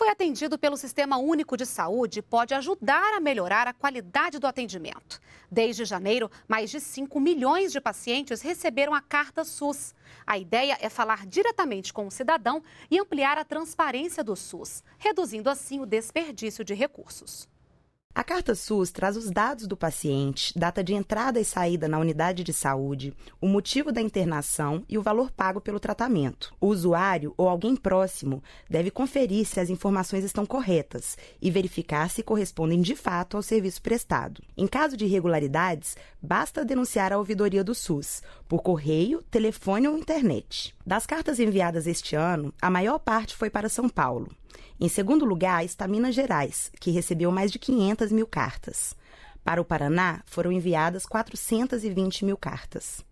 foi atendido pelo Sistema Único de Saúde pode ajudar a melhorar a qualidade do atendimento. Desde janeiro, mais de 5 milhões de pacientes receberam a Carta SUS. A ideia é falar diretamente com o cidadão e ampliar a transparência do SUS, reduzindo assim o desperdício de recursos. A carta SUS traz os dados do paciente, data de entrada e saída na unidade de saúde, o motivo da internação e o valor pago pelo tratamento. O usuário ou alguém próximo deve conferir se as informações estão corretas e verificar se correspondem de fato ao serviço prestado. Em caso de irregularidades, basta denunciar à ouvidoria do SUS por correio, telefone ou internet. Das cartas enviadas este ano, a maior parte foi para São Paulo. Em segundo lugar está Minas Gerais, que recebeu mais de 500 mil cartas. Para o Paraná, foram enviadas 420 mil cartas.